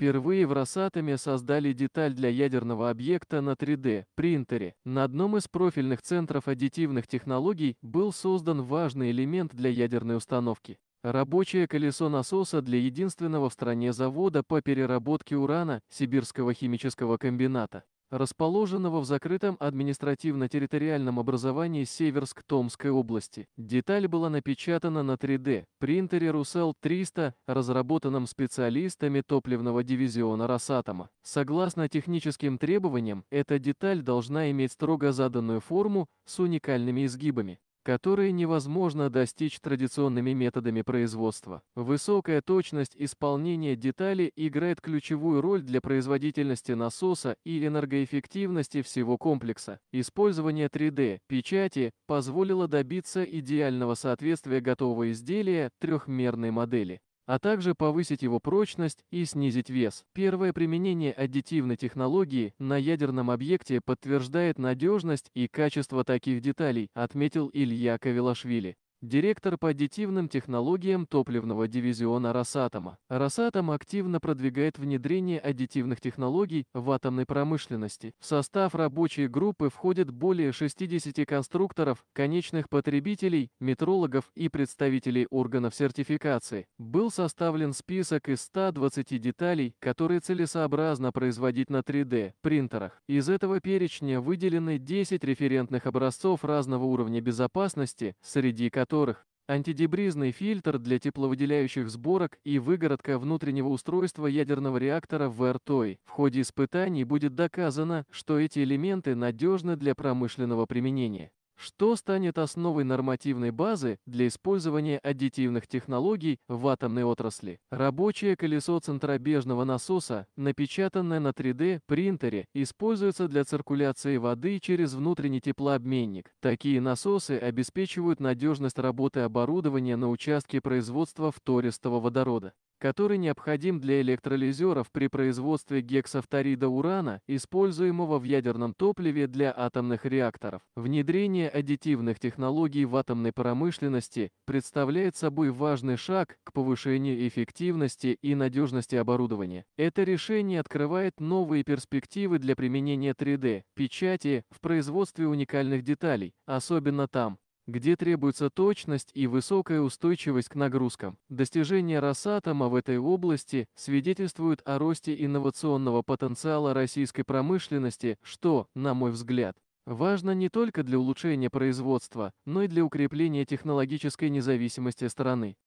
Впервые в Росатоме создали деталь для ядерного объекта на 3D принтере. На одном из профильных центров аддитивных технологий был создан важный элемент для ядерной установки. Рабочее колесо насоса для единственного в стране завода по переработке урана Сибирского химического комбината расположенного в закрытом административно-территориальном образовании Северск-Томской области. Деталь была напечатана на 3D принтере «Русал 300», разработанном специалистами топливного дивизиона «Росатома». Согласно техническим требованиям, эта деталь должна иметь строго заданную форму с уникальными изгибами которые невозможно достичь традиционными методами производства. Высокая точность исполнения деталей играет ключевую роль для производительности насоса и энергоэффективности всего комплекса. Использование 3D печати позволило добиться идеального соответствия готового изделия трехмерной модели а также повысить его прочность и снизить вес. Первое применение аддитивной технологии на ядерном объекте подтверждает надежность и качество таких деталей, отметил Илья Кавилашвили директор по аддитивным технологиям топливного дивизиона «Росатома». «Росатом» активно продвигает внедрение аддитивных технологий в атомной промышленности. В состав рабочей группы входят более 60 конструкторов, конечных потребителей, метрологов и представителей органов сертификации. Был составлен список из 120 деталей, которые целесообразно производить на 3D принтерах. Из этого перечня выделены 10 референтных образцов разного уровня безопасности, среди которых которых антидебризный фильтр для тепловыделяющих сборок и выгородка внутреннего устройства ядерного реактора в РТОЙ. В ходе испытаний будет доказано, что эти элементы надежны для промышленного применения что станет основой нормативной базы для использования аддитивных технологий в атомной отрасли. Рабочее колесо центробежного насоса, напечатанное на 3D-принтере, используется для циркуляции воды через внутренний теплообменник. Такие насосы обеспечивают надежность работы оборудования на участке производства фтористого водорода который необходим для электролизеров при производстве гексофторида урана, используемого в ядерном топливе для атомных реакторов. Внедрение аддитивных технологий в атомной промышленности представляет собой важный шаг к повышению эффективности и надежности оборудования. Это решение открывает новые перспективы для применения 3D, печати, в производстве уникальных деталей, особенно там, где требуется точность и высокая устойчивость к нагрузкам. Достижения Росатома в этой области свидетельствуют о росте инновационного потенциала российской промышленности, что, на мой взгляд, важно не только для улучшения производства, но и для укрепления технологической независимости страны.